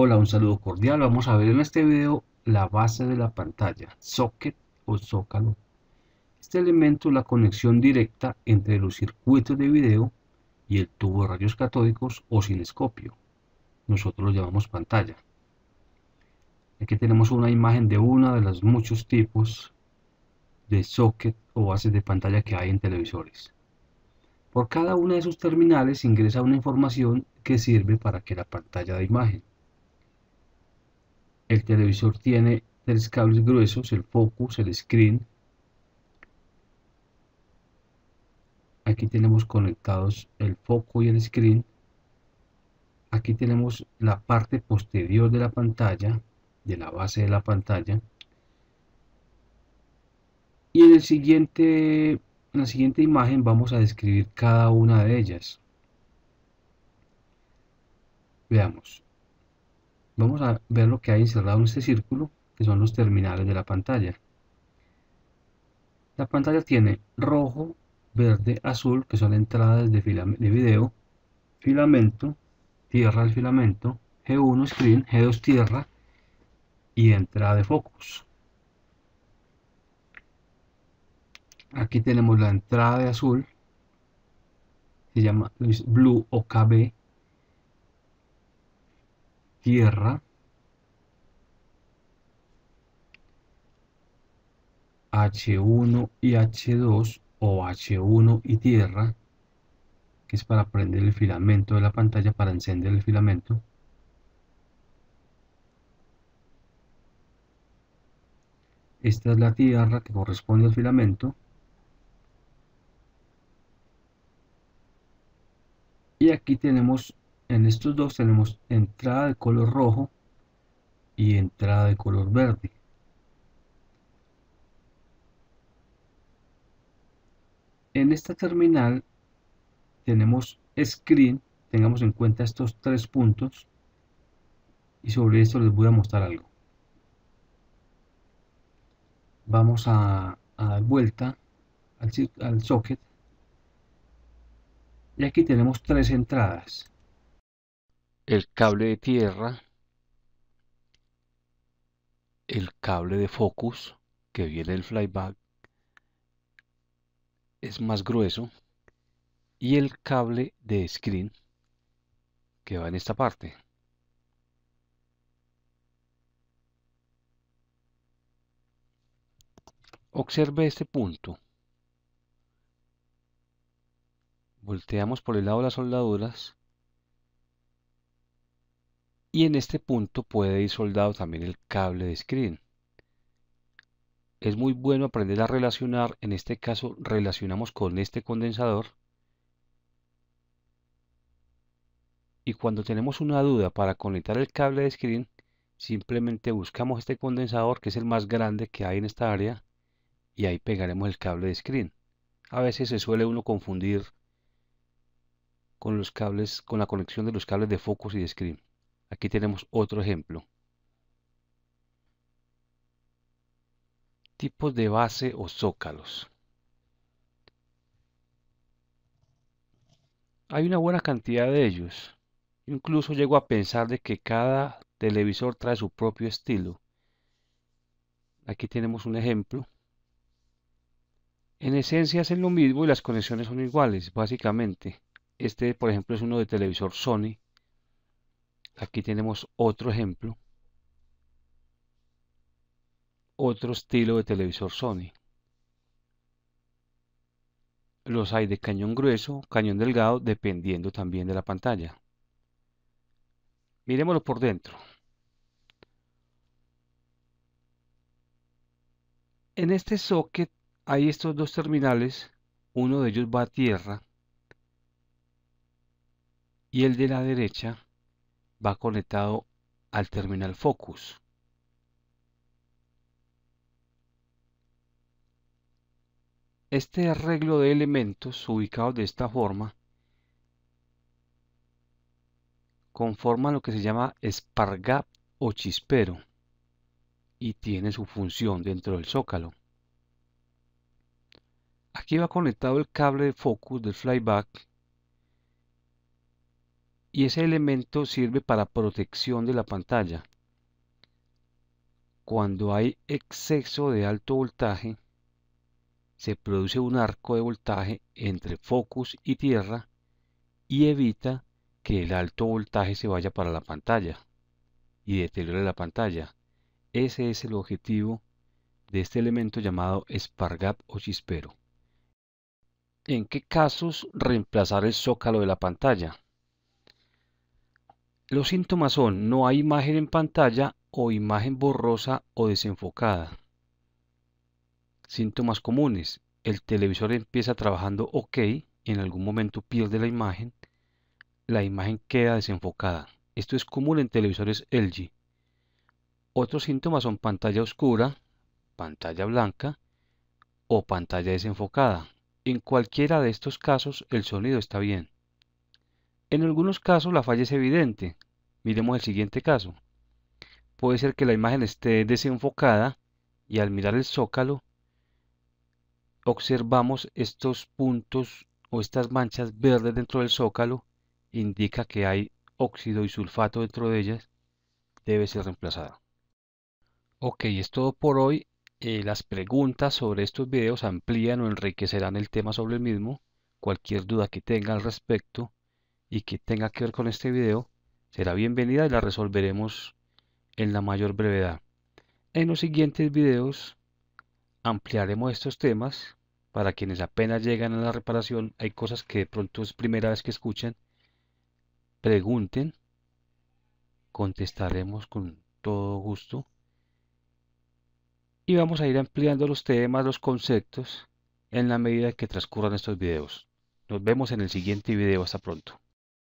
Hola, un saludo cordial. Vamos a ver en este video la base de la pantalla, socket o zócalo. Este elemento es la conexión directa entre los circuitos de video y el tubo de rayos catódicos o cinescopio. Nosotros lo llamamos pantalla. Aquí tenemos una imagen de una de los muchos tipos de socket o bases de pantalla que hay en televisores. Por cada una de sus terminales ingresa una información que sirve para que la pantalla de imagen. El televisor tiene tres cables gruesos, el focus, el screen. Aquí tenemos conectados el foco y el screen. Aquí tenemos la parte posterior de la pantalla, de la base de la pantalla. Y en, el siguiente, en la siguiente imagen vamos a describir cada una de ellas. Veamos. Vamos a ver lo que hay encerrado en este círculo, que son los terminales de la pantalla. La pantalla tiene rojo, verde, azul, que son entradas de, de video, filamento, tierra al filamento, G1 screen, G2 tierra y entrada de focus. Aquí tenemos la entrada de azul, se llama Blue o kb. Tierra H1 y H2 o H1 y Tierra que es para prender el filamento de la pantalla para encender el filamento esta es la tierra que corresponde al filamento y aquí tenemos en estos dos tenemos entrada de color rojo y entrada de color verde en esta terminal tenemos screen tengamos en cuenta estos tres puntos y sobre esto les voy a mostrar algo vamos a, dar vuelta al socket y aquí tenemos tres entradas el cable de tierra, el cable de focus que viene del flyback es más grueso y el cable de screen que va en esta parte. Observe este punto. Volteamos por el lado de las soldaduras y en este punto puede ir soldado también el cable de screen. Es muy bueno aprender a relacionar, en este caso relacionamos con este condensador y cuando tenemos una duda para conectar el cable de screen simplemente buscamos este condensador que es el más grande que hay en esta área y ahí pegaremos el cable de screen. A veces se suele uno confundir con los cables, con la conexión de los cables de focos y de screen. Aquí tenemos otro ejemplo. Tipos de base o zócalos. Hay una buena cantidad de ellos. Incluso llego a pensar de que cada televisor trae su propio estilo. Aquí tenemos un ejemplo. En esencia es lo mismo y las conexiones son iguales, básicamente. Este, por ejemplo, es uno de televisor Sony Aquí tenemos otro ejemplo. Otro estilo de televisor Sony. Los hay de cañón grueso, cañón delgado, dependiendo también de la pantalla. Miremoslo por dentro. En este socket hay estos dos terminales, uno de ellos va a tierra y el de la derecha va conectado al terminal Focus. Este arreglo de elementos ubicados de esta forma conforma lo que se llama SPARGAP o chispero y tiene su función dentro del zócalo. Aquí va conectado el cable de focus del flyback y ese elemento sirve para protección de la pantalla. Cuando hay exceso de alto voltaje, se produce un arco de voltaje entre focus y tierra y evita que el alto voltaje se vaya para la pantalla y deteriore la pantalla. Ese es el objetivo de este elemento llamado espargat o chispero. ¿En qué casos reemplazar el zócalo de la pantalla? Los síntomas son no hay imagen en pantalla o imagen borrosa o desenfocada. Síntomas comunes. El televisor empieza trabajando ok, en algún momento pierde la imagen, la imagen queda desenfocada. Esto es común en televisores LG. Otros síntomas son pantalla oscura, pantalla blanca o pantalla desenfocada. En cualquiera de estos casos el sonido está bien. En algunos casos la falla es evidente. Miremos el siguiente caso. Puede ser que la imagen esté desenfocada y al mirar el zócalo observamos estos puntos o estas manchas verdes dentro del zócalo indica que hay óxido y sulfato dentro de ellas, debe ser reemplazada. Ok, es todo por hoy. Eh, las preguntas sobre estos videos amplían o enriquecerán el tema sobre el mismo. Cualquier duda que tenga al respecto y que tenga que ver con este video será bienvenida y la resolveremos en la mayor brevedad. En los siguientes videos ampliaremos estos temas para quienes apenas llegan a la reparación, hay cosas que de pronto es primera vez que escuchan, pregunten, contestaremos con todo gusto y vamos a ir ampliando los temas, los conceptos en la medida que transcurran estos videos. Nos vemos en el siguiente video, hasta pronto.